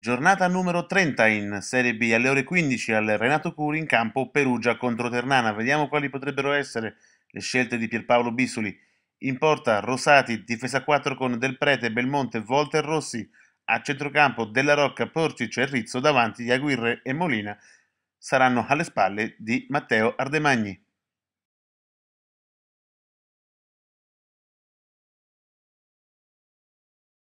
Giornata numero 30 in Serie B alle ore 15 al Renato Curi in campo Perugia contro Ternana. Vediamo quali potrebbero essere le scelte di Pierpaolo Bisoli. In porta Rosati, difesa 4 con Del Prete, Belmonte, Volter Rossi. A centrocampo Della Rocca, Porcic e Rizzo davanti di Aguirre e Molina saranno alle spalle di Matteo Ardemagni.